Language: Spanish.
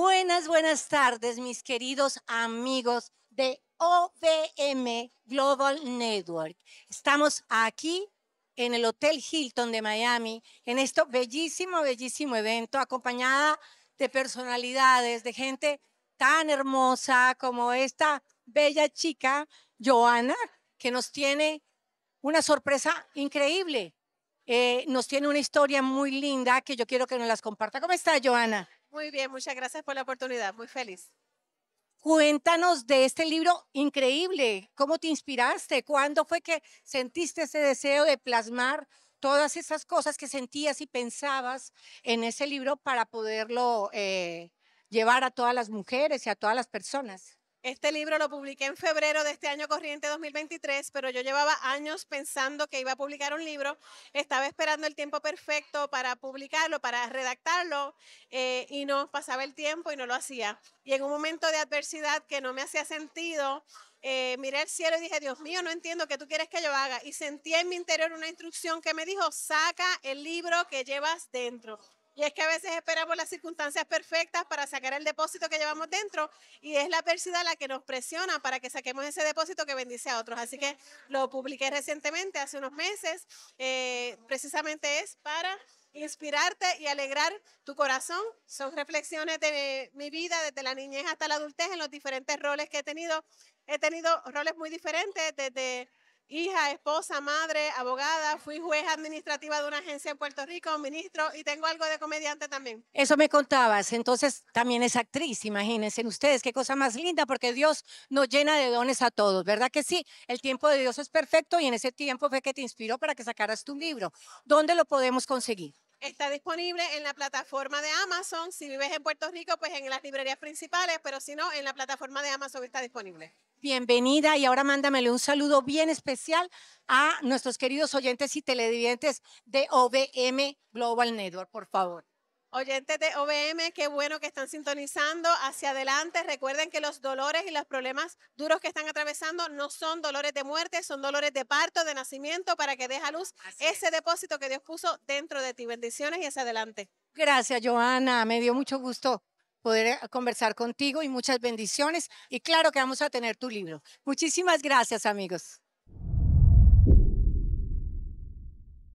Buenas, buenas tardes, mis queridos amigos de OVM Global Network. Estamos aquí en el Hotel Hilton de Miami, en este bellísimo, bellísimo evento, acompañada de personalidades, de gente tan hermosa como esta bella chica, Joana, que nos tiene una sorpresa increíble. Eh, nos tiene una historia muy linda que yo quiero que nos las comparta. ¿Cómo está, Joana? Muy bien, muchas gracias por la oportunidad, muy feliz. Cuéntanos de este libro increíble, ¿cómo te inspiraste? ¿Cuándo fue que sentiste ese deseo de plasmar todas esas cosas que sentías y pensabas en ese libro para poderlo eh, llevar a todas las mujeres y a todas las personas? Este libro lo publiqué en febrero de este año corriente 2023, pero yo llevaba años pensando que iba a publicar un libro. Estaba esperando el tiempo perfecto para publicarlo, para redactarlo, eh, y no pasaba el tiempo y no lo hacía. Y en un momento de adversidad que no me hacía sentido, eh, miré al cielo y dije, Dios mío, no entiendo qué tú quieres que yo haga. Y sentí en mi interior una instrucción que me dijo, saca el libro que llevas dentro. Y es que a veces esperamos las circunstancias perfectas para sacar el depósito que llevamos dentro y es la adversidad la que nos presiona para que saquemos ese depósito que bendice a otros. Así que lo publiqué recientemente, hace unos meses, eh, precisamente es para inspirarte y alegrar tu corazón. Son reflexiones de mi vida desde la niñez hasta la adultez en los diferentes roles que he tenido. He tenido roles muy diferentes desde hija, esposa, madre, abogada, fui juez administrativa de una agencia en Puerto Rico, ministro y tengo algo de comediante también. Eso me contabas, entonces también es actriz, imagínense ustedes, qué cosa más linda, porque Dios nos llena de dones a todos, ¿verdad que sí? El tiempo de Dios es perfecto y en ese tiempo fue que te inspiró para que sacaras tu libro. ¿Dónde lo podemos conseguir? Está disponible en la plataforma de Amazon. Si vives en Puerto Rico, pues en las librerías principales, pero si no, en la plataforma de Amazon está disponible bienvenida y ahora mándamele un saludo bien especial a nuestros queridos oyentes y televidentes de OBM Global Network, por favor. Oyentes de OBM, qué bueno que están sintonizando hacia adelante. Recuerden que los dolores y los problemas duros que están atravesando no son dolores de muerte, son dolores de parto, de nacimiento, para que deje a luz ese depósito que Dios puso dentro de ti. Bendiciones y hacia adelante. Gracias, Joana. Me dio mucho gusto poder eh, conversar contigo y muchas bendiciones. Y claro que vamos a tener tu libro. Muchísimas gracias, amigos.